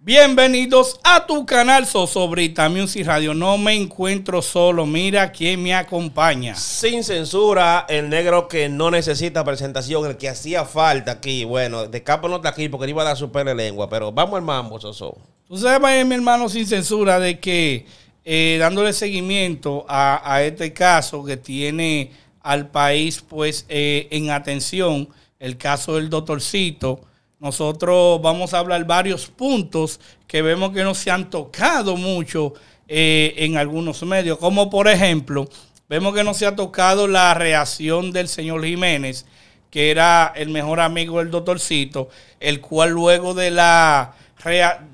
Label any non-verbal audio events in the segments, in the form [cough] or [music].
Bienvenidos a tu canal Sosobrita Music Radio. No me encuentro solo, mira quién me acompaña. Sin censura, el negro que no necesita presentación, el que hacía falta aquí. Bueno, de capo no está aquí porque iba a dar su pene lengua, pero vamos hermano mambo, Soso. Tú sabes, mi hermano, sin censura, de que eh, dándole seguimiento a, este caso que tiene al país, pues, eh, en atención el caso del doctorcito. Nosotros vamos a hablar varios puntos que vemos que no se han tocado mucho eh, en algunos medios, como por ejemplo, vemos que no se ha tocado la reacción del señor Jiménez, que era el mejor amigo del doctorcito, el cual luego de la,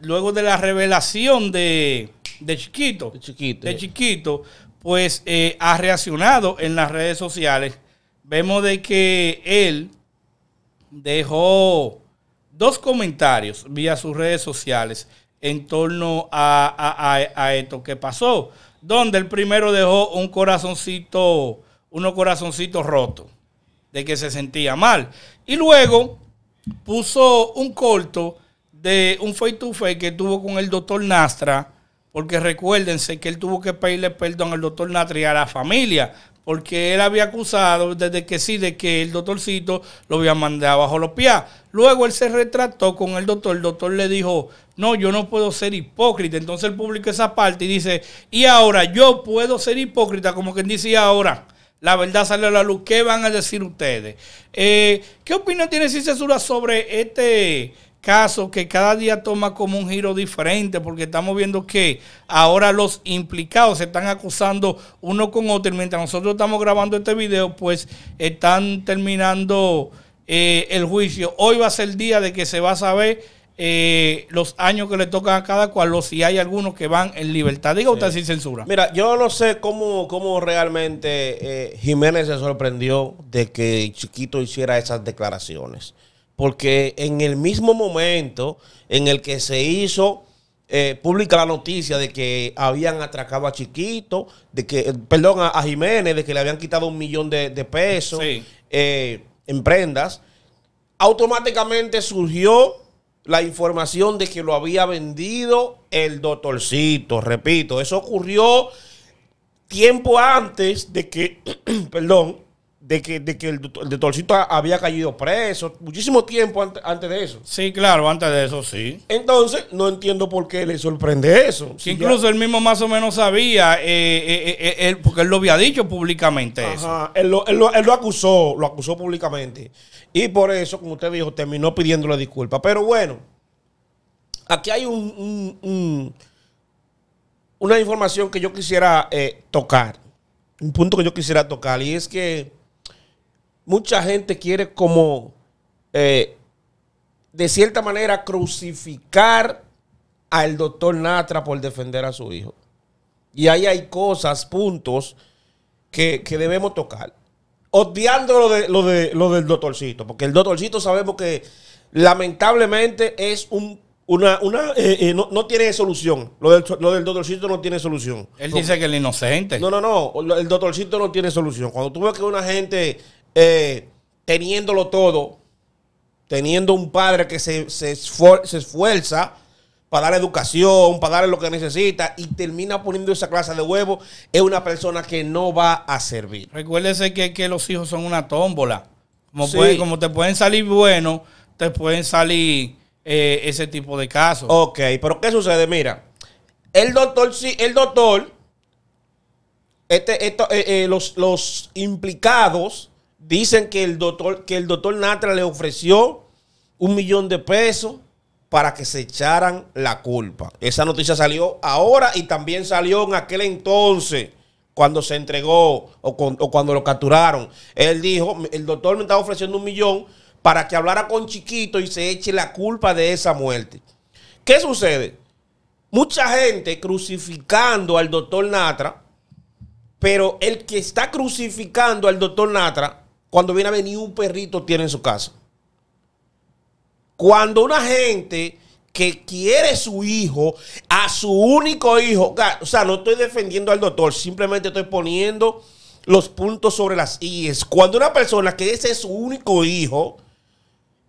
luego de la revelación de, Chiquito, de Chiquito, pues eh, ha reaccionado en las redes sociales. Vemos de que él dejó dos comentarios vía sus redes sociales en torno a, esto que pasó, donde el primero dejó un corazoncito, unos corazoncitos rotos, de que se sentía mal. Y luego puso un corto de un face to face que tuvo con el doctor Nastra, porque recuérdense que él tuvo que pedirle perdón al doctor Nastra y a la familia porque él había acusado desde que sí, de que el doctorcito lo había mandado bajo los pies. Luego él se retrató con el doctor, el doctor le dijo, no, yo no puedo ser hipócrita. Entonces él público esa parte y dice, y ahora yo puedo ser hipócrita, como quien dice, ahora la verdad sale a la luz. ¿Qué van a decir ustedes? Eh, ¿Qué opinión tiene César sobre este caso que cada día toma como un giro diferente, porque estamos viendo que ahora los implicados se están acusando uno con otro. Y mientras nosotros estamos grabando este video, pues están terminando eh, el juicio. Hoy va a ser el día de que se va a saber eh, los años que le tocan a cada cual, o si hay algunos que van en libertad. Diga usted sin censura. Mira, yo no sé cómo, cómo realmente eh, Jiménez se sorprendió de que Chiquito hiciera esas declaraciones porque en el mismo momento en el que se hizo eh, pública la noticia de que habían atracado a Chiquito, de que, eh, perdón, a, Jiménez, de que le habían quitado un millón de, pesos eh, en prendas, automáticamente surgió la información de que lo había vendido el doctorcito. Repito, eso ocurrió tiempo antes de que, [clears throat] perdón, de que, el, de había caído preso, muchísimo tiempo antes, de eso. Sí, claro, antes de eso sí. Entonces, no entiendo por qué le sorprende eso. Si incluso él mismo más o menos sabía, eh, eh, eh, porque él lo había dicho públicamente. eso. Él, lo, él, lo, acusó, lo acusó públicamente. Y por eso, como usted dijo, terminó pidiéndole disculpas. Pero bueno, aquí hay un, un una información que yo quisiera tocar, un punto que yo quisiera tocar, y es que mucha gente quiere como, eh, de cierta manera, crucificar al doctor Natra por defender a su hijo. Y ahí hay cosas, puntos que, debemos tocar. Odiando lo, de, lo, de, lo del doctorcito, porque el doctorcito sabemos que lamentablemente es un una, eh, eh, no, tiene solución. Lo del, lo del doctorcito no tiene solución. Él dice que el inocente. No, no, no. El doctorcito no tiene solución. Cuando tú ves que una gente eh, teniéndolo todo, teniendo un padre que se, se, esfuerza para dar educación, para darle lo que necesita y termina poniendo esa clase de huevo, es una persona que no va a servir. Recuérdese que, los hijos son una tómbola. Como, como te pueden salir buenos, te pueden salir eh, ese tipo de casos. Ok, pero ¿qué sucede? Mira, el doctor, sí, el doctor, este, eh, los, los implicados Dicen que el doctor, que el doctor Natra le ofreció un millón de pesos para que se echaran la culpa. Esa noticia salió ahora y también salió en aquel entonces cuando se entregó o, cuando lo capturaron. Él dijo, el doctor me estaba ofreciendo un millón para que hablara con Chiquito y se eche la culpa de esa muerte. ¿Qué sucede? Mucha gente crucificando al doctor Natra, pero el que está crucificando al doctor Natra cuando viene a venir un perrito tiene en su casa. Cuando una gente que quiere su hijo, a su único hijo, o sea, no estoy defendiendo al doctor, simplemente estoy poniendo los puntos sobre las IES. Cuando una persona que ese es su único hijo,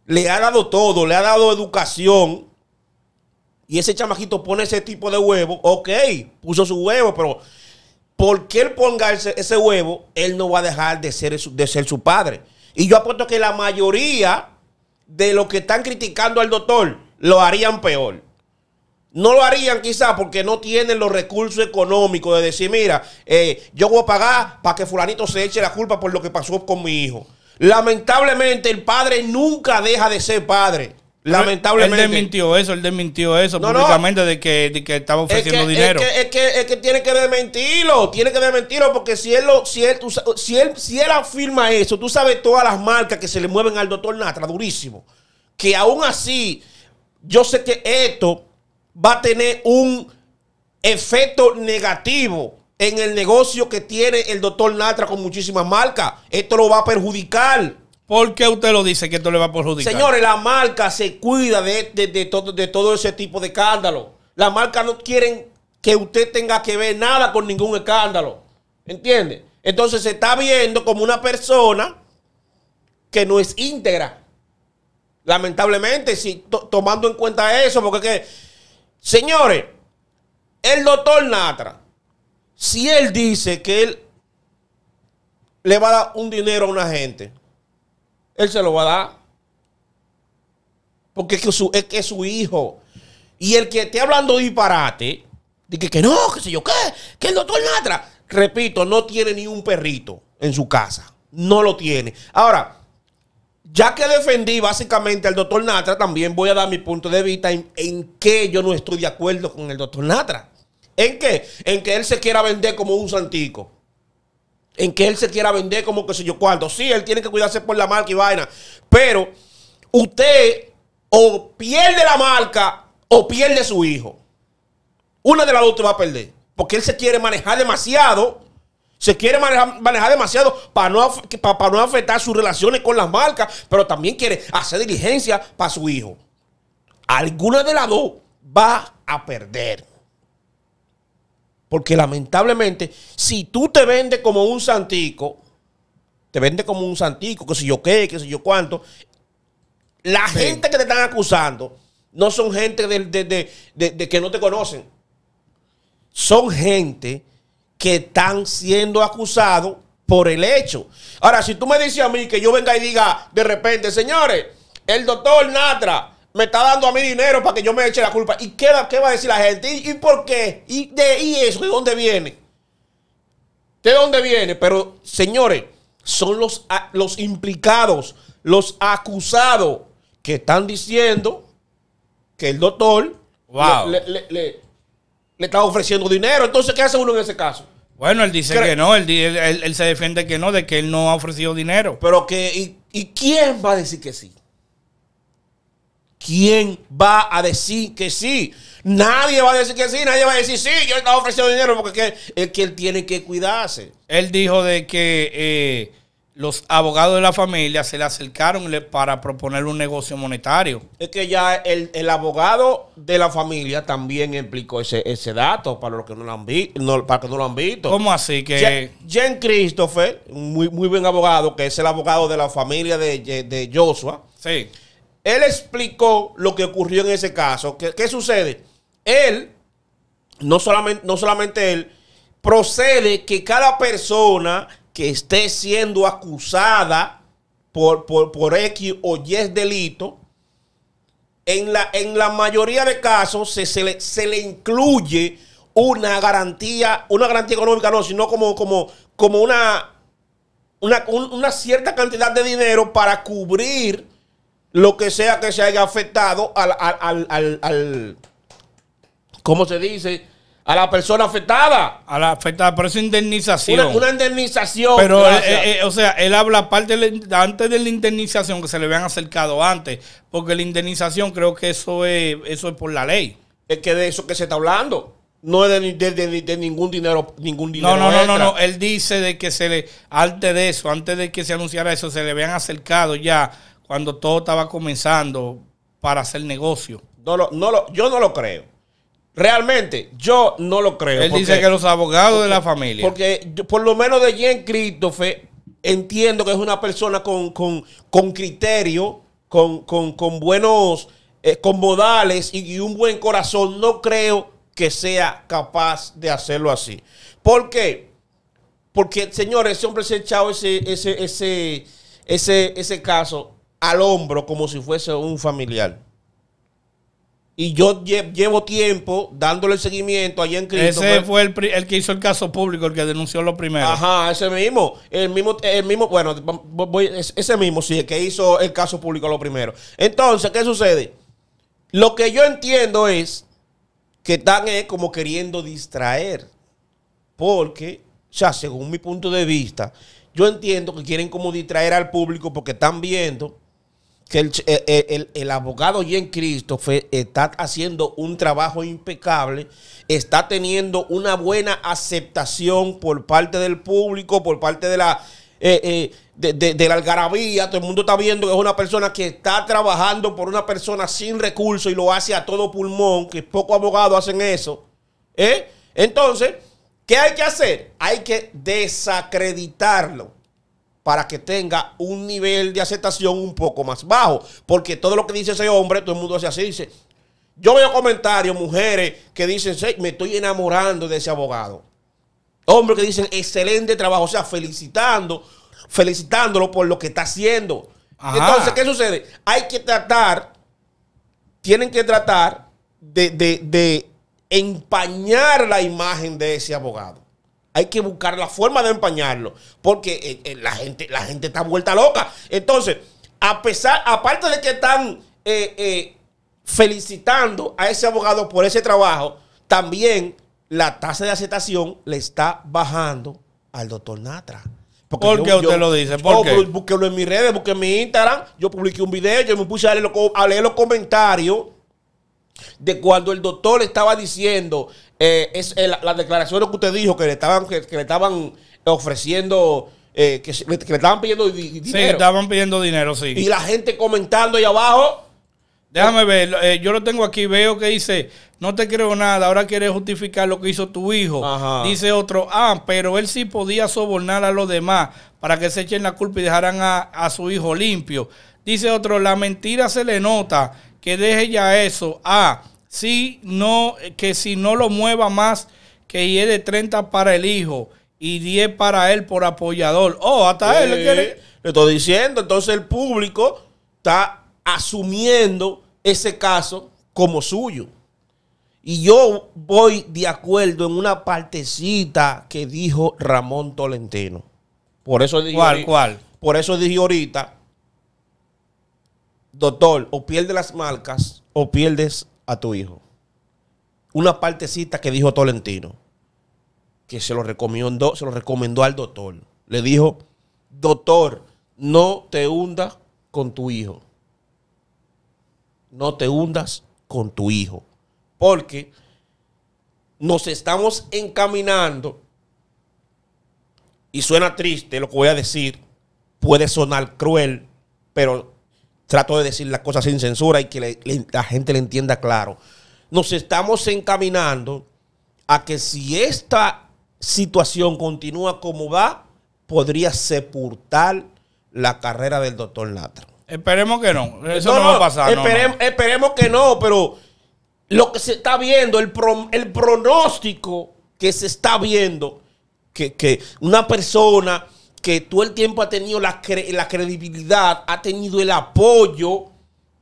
le ha dado todo, le ha dado educación, y ese chamajito pone ese tipo de huevo, ok, puso su huevo, pero porque él ponga ese, huevo, él no va a dejar de ser, su padre. Y yo apuesto que la mayoría de los que están criticando al doctor lo harían peor. No lo harían quizás porque no tienen los recursos económicos de decir, mira, eh, yo voy a pagar para que fulanito se eche la culpa por lo que pasó con mi hijo. Lamentablemente el padre nunca deja de ser padre. Lamentablemente. Él desmintió eso, él desmintió eso públicamente De, que, de, que, estaba ofreciendo dinero. Es que, es, que, tiene que desmentirlo, tiene que desmentirlo, porque si él, lo, si, él, si, él, si él afirma eso, tú sabes todas las marcas que se le mueven al doctor Natra, durísimo. Que aún así, yo sé que esto va a tener un efecto negativo en el negocio que tiene el doctor Natra con muchísimas marcas. Esto lo va a perjudicar. ¿Por qué usted lo dice que esto le va a perjudicar? Señores, la marca se cuida de, todo, ese tipo de escándalo. La marca no quieren que usted tenga que ver nada con ningún escándalo. ¿Entiende? Entonces se está viendo como una persona que no es íntegra. Lamentablemente, si, tomando en cuenta eso, porque que, señores, el doctor Natra, si él dice que él le va a dar un dinero a una gente, él se lo va a dar. Porque es que su, es, su hijo. Y el que esté hablando disparate, de que, no, que sé yo qué, que el doctor Natra, repito, no tiene ni un perrito en su casa. No lo tiene. Ahora, ya que defendí básicamente al doctor Natra, también voy a dar mi punto de vista en, en que yo no estoy de acuerdo con el doctor Natra. ¿En qué? En que él se quiera vender como un santico en que él se quiera vender como que sé yo cuándo. Sí, él tiene que cuidarse por la marca y vaina. Pero usted o pierde la marca o pierde su hijo. Una de las dos te va a perder. Porque él se quiere manejar demasiado. Se quiere manejar, demasiado para no, para no afectar sus relaciones con las marcas. Pero también quiere hacer diligencia para su hijo. Alguna de las dos va a perder. Porque lamentablemente, si tú te vendes como un santico, te vende como un santico, que sé yo qué, que sé yo cuánto, la gente que te están acusando no son gente de, de que no te conocen. Son gente que están siendo acusados por el hecho. Ahora, si tú me dices a mí que yo venga y diga de repente, señores, el doctor Natra me está dando a mí dinero para que yo me eche la culpa. ¿Y qué, va a decir la gente? ¿Y, por qué? ¿Y, de, ¿Y eso? ¿De dónde viene? ¿De dónde viene? Pero, señores, son los, los implicados, los acusados que están diciendo que el doctor le, está ofreciendo dinero. Entonces, ¿qué hace uno en ese caso? Bueno, él dice que no, él, él, se defiende que no, de que él no ha ofrecido dinero. Pero que, ¿y quién va a decir que sí? ¿Quién va a decir que sí? Nadie va a decir que sí, nadie va a decir sí, yo estaba ofreciendo dinero porque es que él tiene que cuidarse. Él dijo de que eh, los abogados de la familia se le acercaron para proponer un negocio monetario. Es que ya el, abogado de la familia también explicó ese, dato para los que no lo han visto, lo han visto. ¿Cómo así que? Jen, Christopher, muy, muy buen abogado, que es el abogado de la familia de, de Joshua. Sí él explicó lo que ocurrió en ese caso. ¿Qué, sucede? Él, no solamente, no solamente él, procede que cada persona que esté siendo acusada por, por, X o Y delito, en la, en la mayoría de casos se, se, le, incluye una garantía, una garantía económica no, sino como, como, como una, una, una cierta cantidad de dinero para cubrir lo que sea que se haya afectado al, ¿cómo se dice? A la persona afectada. A la afectada, por es indemnización. Una, indemnización. Eh, eh, eh, o sea, él habla antes de la indemnización que se le habían acercado antes, porque la indemnización creo que eso es, eso es por la ley. Es que de eso que se está hablando. No es de, ningún dinero, ningún dinero. No, no, no, no, no. Él dice de que se le, antes de eso, antes de que se anunciara eso, se le habían acercado ya cuando todo estaba comenzando para hacer negocio. No no yo no lo creo. Realmente, yo no lo creo. Él dice que los abogados de la familia. Porque por lo menos de Jen Christopher, entiendo que es una persona con, con, criterio, con, buenos, eh, con modales y, un buen corazón. No creo que sea capaz de hacerlo así. ¿Por qué? Porque, señores, ese hombre se ha echado ese, ese, ese, ese, ese caso al hombro como si fuese un familiar. Y yo llevo tiempo dándole seguimiento allá en Cristo. Ese pues. fue el, que hizo el caso público, el que denunció lo primero. Ajá, ese mismo. El mismo, el mismo bueno, ese mismo, sí, el que hizo el caso público lo primero. Entonces, ¿qué sucede? Lo que yo entiendo es que están eh, como queriendo distraer. Porque, o sea, según mi punto de vista, yo entiendo que quieren como distraer al público porque están viendo que eh, eh, el, el, abogado Jean Christopher está haciendo un trabajo impecable, está teniendo una buena aceptación por parte del público, por parte de la, eh, de, la algarabía. Todo el mundo está viendo que es una persona que está trabajando por una persona sin recursos y lo hace a todo pulmón, que pocos abogados hacen eso. Entonces, ¿qué hay que hacer? Hay que desacreditarlo para que tenga un nivel de aceptación un poco más bajo. Porque todo lo que dice ese hombre, todo el mundo hace así, dice. Yo veo comentarios, mujeres que dicen, me estoy enamorando de ese abogado. Hombres que dicen, excelente trabajo, o sea, felicitando, felicitándolo por lo que está haciendo. Entonces, ¿qué sucede? Hay que tratar, tienen que tratar de empañar la imagen de ese abogado. Hay que buscar la forma de empañarlo, porque eh, eh, la, gente, la gente está vuelta loca. Entonces, a pesar, aparte de que están eh, felicitando a ese abogado por ese trabajo, también la tasa de aceptación le está bajando al doctor Natra. Porque ¿Por qué usted lo dice? ¿Por en mis redes, busqué en mi Instagram. Yo publiqué un video, yo me puse a a leer los comentarios de cuando el doctor estaba diciendo eh, es, eh, la declaración que usted dijo que le estaban, que, le estaban ofreciendo. Eh, que, le estaban pidiendo dinero. Sí, estaban pidiendo dinero, sí. Y la gente comentando ahí abajo. Déjame ver, yo lo tengo aquí, veo que dice, no te creo nada, ahora quieres justificar lo que hizo tu hijo. Dice otro, ah, pero él sí podía sobornar a los demás para que se echen la culpa y dejaran a, a su hijo limpio. Dice otro, la mentira se le nota que deje ya eso. Ah, sí, no, que si no lo mueva más, que y 30 para el hijo y 10 para él por apoyador. Oh, hasta él le eh, quiere. Le estoy diciendo, entonces el público está asumiendo ese caso como suyo. Y yo voy de acuerdo en una partecita que dijo Ramón Tolentino. Por eso dije. ¿Cuál, cuál? Por eso dije ahorita doctor, o pierdes las marcas o pierdes a tu hijo. Una partecita que dijo Tolentino, que se lo recomendó, se lo recomendó al doctor. Le dijo, doctor, no te hundas con tu hijo. No te hundas con tu hijo. Porque nos estamos encaminando, y suena triste lo que voy a decir, puede sonar cruel, pero Trato de decir las cosas sin censura y que la gente le entienda claro. Nos estamos encaminando a que si esta situación continúa como va, podría sepultar la carrera del doctor Latra. Esperemos que no. Eso no, va a pasar. Esperemos, que no, pero lo que se está viendo, el, pronóstico que se está viendo, que una persona que todo el tiempo ha tenido la, credibilidad, ha tenido el apoyo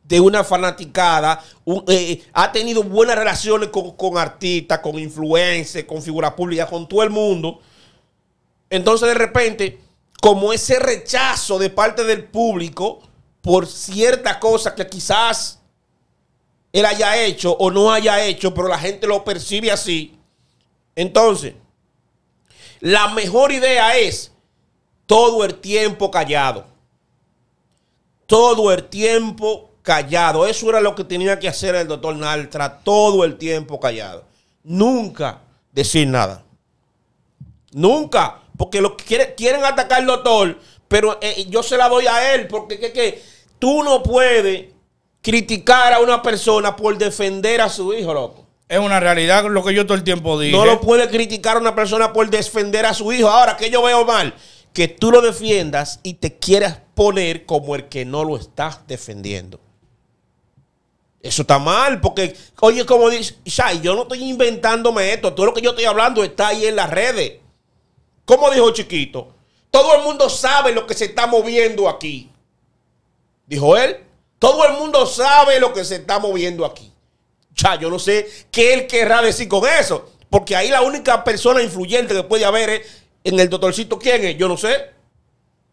de una fanaticada, eh, eh, ha tenido buenas relaciones con, con artistas, con influencers, con figuras públicas, con todo el mundo. Entonces de repente, como ese rechazo de parte del público por cierta cosa que quizás él haya hecho o no haya hecho, pero la gente lo percibe así. Entonces, la mejor idea es todo el tiempo callado. Todo el tiempo callado. Eso era lo que tenía que hacer el doctor Naltra, todo el tiempo callado. Nunca decir nada. Nunca. Porque lo que quieren, atacar al doctor, pero eh, yo se la doy a él. Porque tú no puedes criticar a una persona por defender a su hijo, loco. Es una realidad lo que yo todo el tiempo digo. No lo puede criticar a una persona por defender a su hijo. Ahora, que yo veo mal? que tú lo defiendas y te quieras poner como el que no lo estás defendiendo. Eso está mal, porque, oye, como dice, ya yo no estoy inventándome esto, todo lo que yo estoy hablando está ahí en las redes. ¿Cómo dijo Chiquito, todo el mundo sabe lo que se está moviendo aquí. Dijo él, todo el mundo sabe lo que se está moviendo aquí. Ya, yo no sé qué él querrá decir con eso, porque ahí la única persona influyente que puede haber es en el doctorcito, ¿quién es? Yo no sé.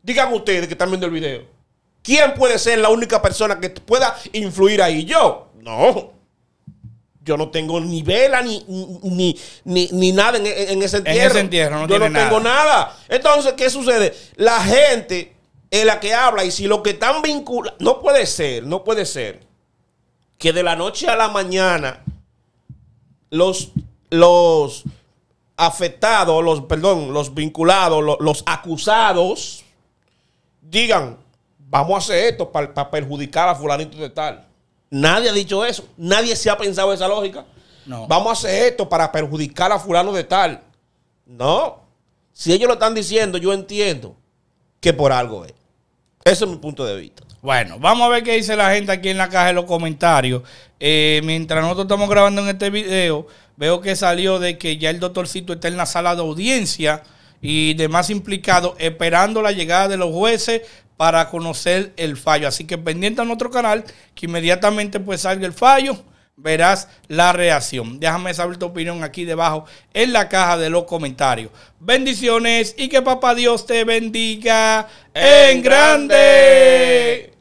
Digan ustedes que están viendo el video. ¿Quién puede ser la única persona que pueda influir ahí? Yo. No. Yo no tengo ni vela ni, ni, nada en, ese entierro. Yo no tengo nada. Entonces, ¿qué sucede? La gente es la que habla y si lo que están vinculados... No puede ser, no puede ser que de la noche a la mañana los, los afectados, los, perdón, los vinculados, los, acusados, digan, vamos a hacer esto para perjudicar a fulanito de tal. Nadie ha dicho eso. Nadie se ha pensado esa lógica. No. Vamos a hacer esto para perjudicar a fulano de tal. No. Si ellos lo están diciendo, yo entiendo que por algo es. Ese es mi punto de vista. Bueno, vamos a ver qué dice la gente aquí en la caja de los comentarios. Eh, mientras nosotros estamos grabando en este video, Veo que salió de que ya el doctorcito está en la sala de audiencia y demás implicados esperando la llegada de los jueces para conocer el fallo. Así que pendiente a nuestro canal que inmediatamente pues salga el fallo verás la reacción. Déjame saber tu opinión aquí debajo en la caja de los comentarios. Bendiciones y que papá Dios te bendiga en grande.